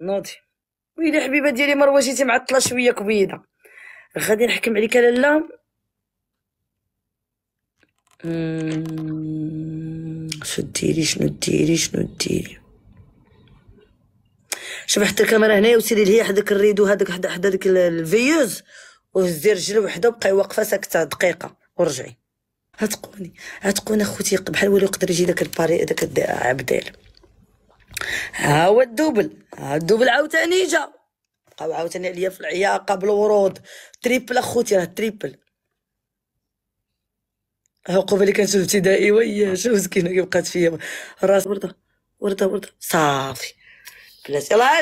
نوضي ويلي حبيبه ديالي مروه جيتي معطله شويه كبيده غادي نحكم عليك لا شنو ديري شنو ديري شنو ديري شوف حتى الكاميرا هنايا وسيري لهي حداك الريدو هذاك حدا حدا ديك الفيوز وهزي رجل وحده وبقاي واقفه ساكته دقيقه ورجعي عتقوني عتقوني اخوتي بحال ولا يقدر يجي داك الباري داك العبدال ها هو الدوبل ها الدوبل عاوتاني جا بقاو عاوتاني عليا في العياقه بالورود تريبل اخوتي راه تريبل العقوبه اللي كانت في الابتدائي شوف مسكينه كيبقات فيا راس ورده ورده ورده صافي بلاتي يلاه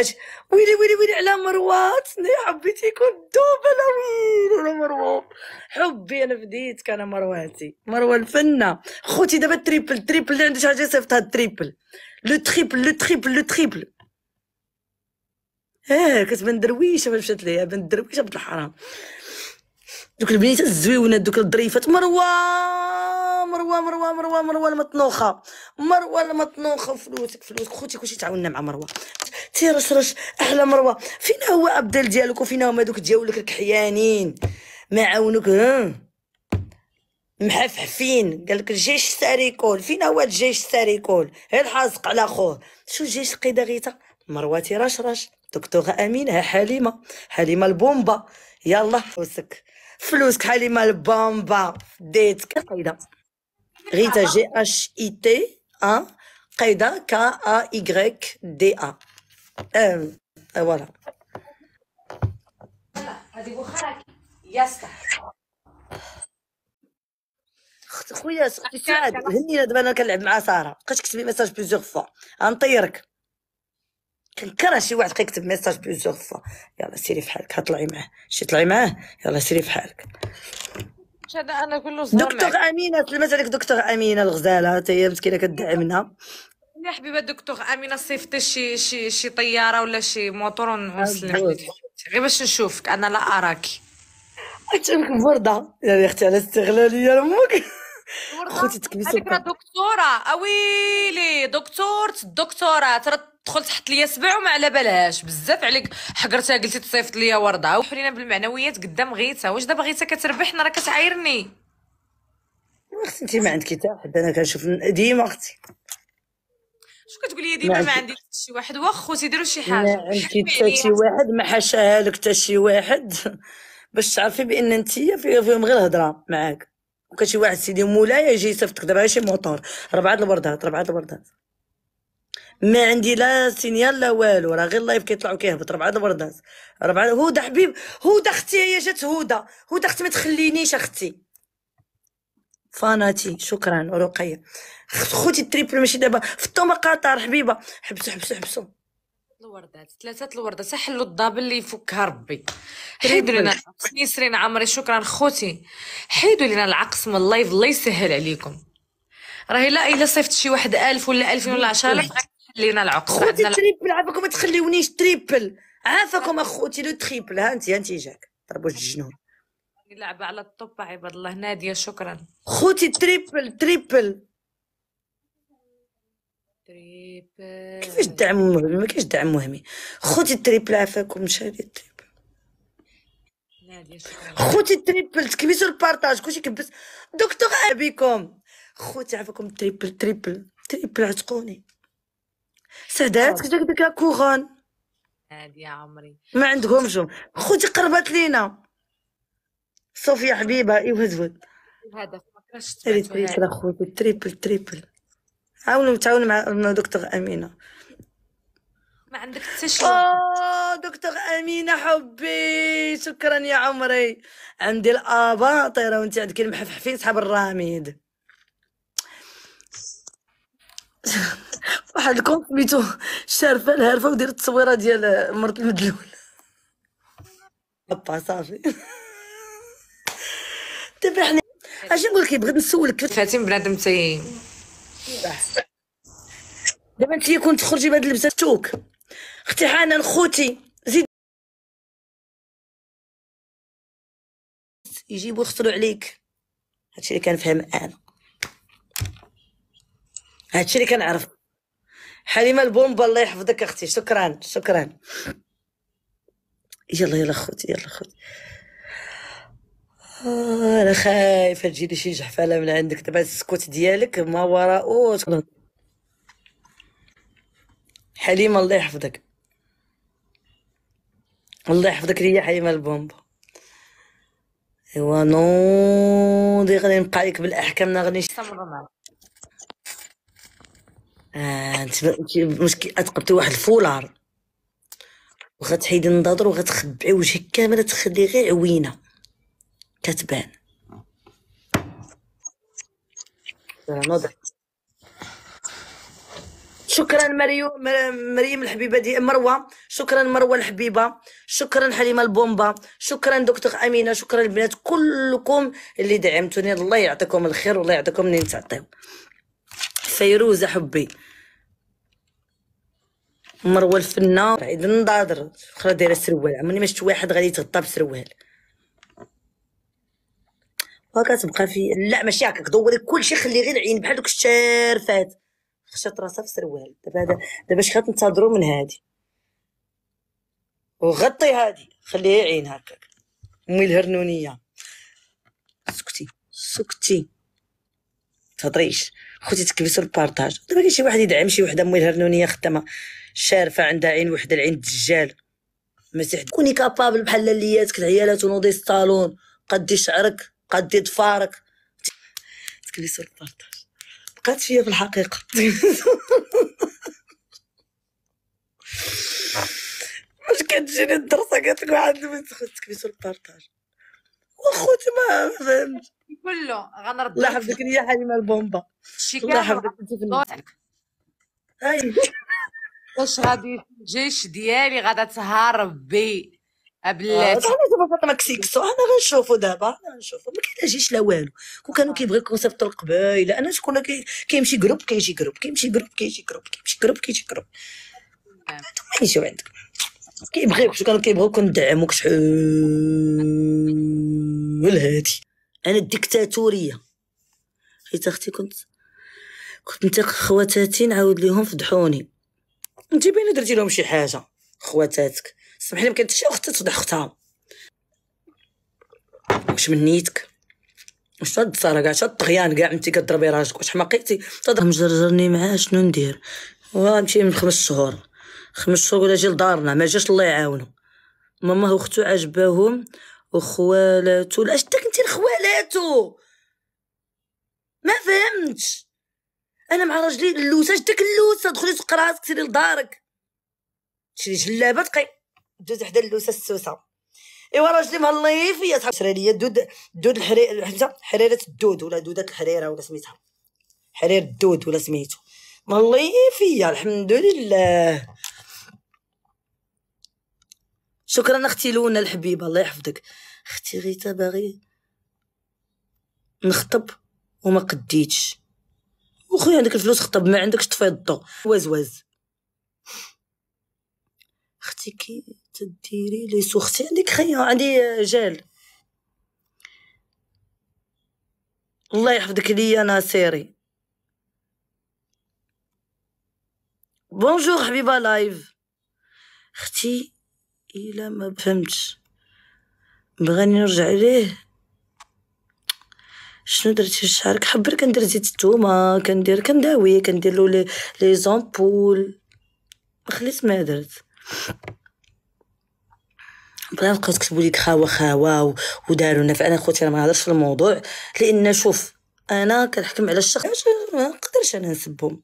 اش ويلي ويلي ويلي على مروات يا حبيتي يكون دوبل ويلي على مروات حبي انا بديت انا مرواتي مروه الفنه خوتي دابا التريبل التريبل اللي عندي شي حاجه صيفطها تريبل لو تريبل لو تريبل لو تريبل اه كتبان درويشه فاش مشات ليا بنت درويشه بنت الحرام دوك البنيتات الزويونات دوك الظريفات مروه مروه مروه مروه مروه المطنوخه مروه المطنوخه فلوسك فلوسك خوتي كلشي تعاوننا مع مروه تيرشرش احلى مروه فين هو ابدال ديالك وفين هما دوك ديالك الكحيانين ما عاونوك محفحفين قال لك الجيش ساريكول فين هو الجيش ساريكول غير حاصق على خوه شو الجيش قيده غيتا مروه تيرشرش امين امينه حليمه حليمه البومبا يلا فلوسك فلوسك حليمه البومبا ديتك قيده غيتا جي اش اي تي ان قيده ك ا ي دي ا Euh, يا أه، voilà. خويا سعاد سعاد هنينا دابا انا كنلعب مع ساره بقيت كتبي ميساج بليزيوغ فوا غنطيرك كنكره شي واحد كيكتب ميساج بليزيوغ فوا يلا سيري فحالك هطلعي معاه شتي طلعي معاه يلا سيري فحالك هذا انا كله دكتور امينه سلمت عليك دكتور امينه الغزاله حتى هي مسكينه كدعمنا يا حبيبه دكتور امينه صيفط شي شي شي طياره ولا شي موتور ونوصل غير باش نشوفك انا لا اراك عجبك برده يعني اختي على يا امك خوتي تكبسوا هذيك راه دكتوره اويلي دكتور الدكتوره ترى تدخل تحط ليا سبع وما على بالهاش بزاف عليك حقرتها قلتي تصيفط ليا ورده وحرينا بالمعنويات قدام غيتها واش دابا غيتها كتربح انا راه كتعايرني اختي انت ما عندك حتى حد انا كنشوف ديما اختي شو لي ديما نعم. ما عندي حتى شي واحد واخا تيديروا شي حاجه ما نعم، حتى يعني؟ شي واحد ما حاشاها لك حتى شي واحد باش تعرفي بان انت فيهم غير هضره معاك وكان شي واحد سيدي مولاي يجي يصيفطك دابا شي موطور ربعه الوردات ربعه الوردات ما عندي لا سينيال لا والو راه غير اللايف كيطلع وكيهبط ربعه الوردات ربعه هدى حبيب هدى اختي هي جات هدى هدى اختي ما تخلينيش اختي فاناتي شكرا رقيه خوتي التريبل ماشي دابا فتوما قطر حبيبه حبسوا حبسوا حبسوا الوردات ثلاثه الوردات سحلوا الضاب اللي يفكها ربي حيدوا لنا نسرين عمري شكرا خوتي حيدوا لنا العقص من اللايف الله يسهل عليكم راهي لا الا صيفط شي واحد 1000 ولا 2000 ولا 10000 لينا العقص خوتي التريبل عافاكم ما تخليونيش تريبل عافاكم اخوتي لو تريبل ها انت ها انت جاك ضربوا الجنون لعبة على الطبع عباد الله نادية شكرا خوتي تريبل تريبل تريبل كيفاش دعم مهم ما كاينش دعم مهمي خوتي تريبل عافاكم شاري تريبل نادية شكرا خوتي تريبل تكبسوا البارطاج كلشي كبس دكتور ابيكم خوتي عافاكم تريبل تريبل تريبل عتقوني سعدات آه. كنت ديك لا كوغون هادي يا عمري ما عندكمش خوتي قربت لينا صوفيا حبيبه ايوا زود هذا تريبل اخوتي تريبل تريبل عاونوا متعاون مع دكتور امينه ما عندك حتى شي دكتور امينه حبي شكرا يا عمري عندي الاباطره وانت عندك المحفحفين صحاب الراميد واحد الكونت سميتو شارفه الهرفه ودير التصويره ديال مرت المدلول با صافي تفرحني اش نقول لك بغيت نسولك فاتن بنادم تي دابا انت كنت تخرجي بهاد اللبسه توك اختي حنان خوتي زيد يجيبوا يخسروا عليك هادشي اللي كنفهم انا هادشي اللي كنعرف حليمه البومبا الله يحفظك اختي شكرا شكرا يلا يلا خوتي يلا خوتي انا خايفه لي شي جحفله من عندك دابا السكوت ديالك ما وراء حليمه الله يحفظك الله يحفظك ليا حليمه البومبو ايوا دي غادي نبقى لك بالاحكام انا غادي نستمر معاك آه مشكل اتقبتي واحد الفولار وغتحيدي النظاظر وغتخبعي وجهك كامل تخلي غير عوينه كتبان نضع شكرا مريم مريم الحبيبه دي مروه شكرا مروه الحبيبه شكرا حليمه البومبا شكرا دكتور امينه شكرا البنات كلكم اللي دعمتوني الله يعطيكم الخير والله يعطيكم منين تعطيو فيروز حبي مروه الفنه عيد النضاضر اخرى دايره سروال عمرني ما شفت واحد غادي يتغطى بسروال هكا تبقى في لا ماشي هكاك دوري كلشي خلي غير العين بحال دوك الشارفات خشات راسها في سروال دابا دابا اش غتنتظروا من هادي وغطي هادي خليها عين هكاك امي الهرنونيه سكتي سكتي تهضريش خوتي تكبسوا البارطاج دابا كاين شي واحد يدعم شي وحده امي الهرنونيه خدامه شارفه عندها عين وحده العين الدجال مسيح كوني كابابل بحال الليات كالعيالات ونوضي الصالون قدي شعرك قدي تكلي تكبيسو 13 بقات فيا في الحقيقه واش كتجيني الدرسه قالت لك واحد تكبيسو 13 وخوتي ما فهمت كله غنرد الله يحفظك يا حليمه البومبا الله يحفظك انت في النار واش غادي الجيش ديالي غادا تهرب بي بلاتي آه، حنا دابا فاطمه كسيكسو حنا غنشوفو دابا حنا غنشوفو ما كيلاجيش لا والو كون كانوا كيبغيو كونسيبت القبائل انا شكون كيمشي جروب كيجي جروب كيمشي جروب كيجي جروب كيمشي جروب كيجي جروب هادو ما يجيو عندك كيبغيوك شكون كانوا كيبغيوك ندعموك شحال هادي انا الديكتاتوريه حيت اختي كنت كنت نتاق خواتاتي نعاود ليهم فضحوني انت باينه درتي لهم شي حاجه خواتاتك سمح لي ما كانت اخت وقت اختها واش من نيتك واش هاد الصرا كاع هاد الطغيان كاع انت كضربي راجلك واش حماقيتي تضرب مجرجرني معاه شنو ندير مشي من خمس شهور خمس شهور ولا اجي لدارنا ما جاش الله يعاونه ماما واختو عجباهم وخوالاتو لاش شتك انت لخوالاتو ما فهمتش انا مع راجلي اللوسه داك اللوسه دخلي سوق راسك سيري لدارك شري جلابه تقي دوز حدا اللوسه السوسه ايوا راجلي مهلي فيا صحاب شرا ليا دود دود الحرير حمزه حريره الدود ولا دوده الحريره ولا سميتها حرير الدود ولا سميتو مهلي فيا الحمد لله شكرا اختي لونا الحبيبه الله يحفظك اختي غيتا باغي نخطب وما قديتش وخويا عندك الفلوس خطب ما عندكش تفيضو الضو واز واز اختي كي تديري لي سوختي عندي كريون عندي جال الله يحفظك ليا ناصيري بونجور حبيبه لايف اختي الا ما فهمتش بغاني نرجع ليه شنو درتي في شعرك حبر كندير زيت التومه كندير كنداوي كندير له لي زامبول خليت ما درت بقاو نبقاو كتبوا لك خاوه خاوه ودارو لنا فانا خوتي انا ما نهضرش في الموضوع لان شوف انا كنحكم على الشخص ما نقدرش انا نسبهم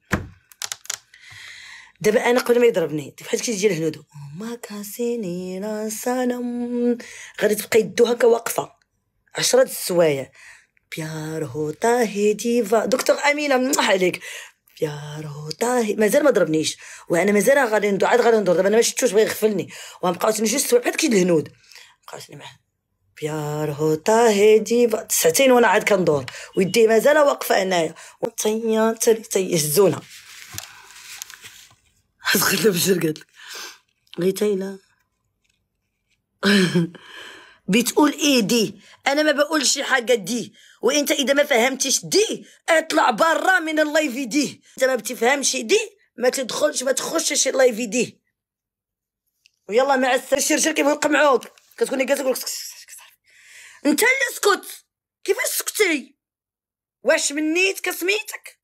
دابا انا قبل ما يضربني بحال كي تجي الهنود ما كاسيني راسنا غادي تبقى يدو هكا واقفه عشرة السوايع بيار طاهي ديفا دكتور امينه مح عليك يا روطاهي مازال ما ضربنيش وانا مازال غادي ندور عاد غادي ندور دابا انا ما شفتوش بغى يغفلني وغنبقاو جو سوا بحال كشي الهنود بقاو معاه يا هوتا دي ساعتين وانا عاد كندور ويدي مازال واقفه هنايا وطيا تري تي الزونه تخلى بشر قالت لك غيتايلا بتقول ايدي انا ما بقولش حاجه دي وانت اذا ما فهمتيش دي اطلع برا من اللايف دي انت ما بتفهمش دي ما تدخلش ما تخشش اللايف دي ويلا مع الشرشر كيف قمعوك كتكوني جالسه تقول انت اللي سكت كيفاش سكتي واش منيت سميتك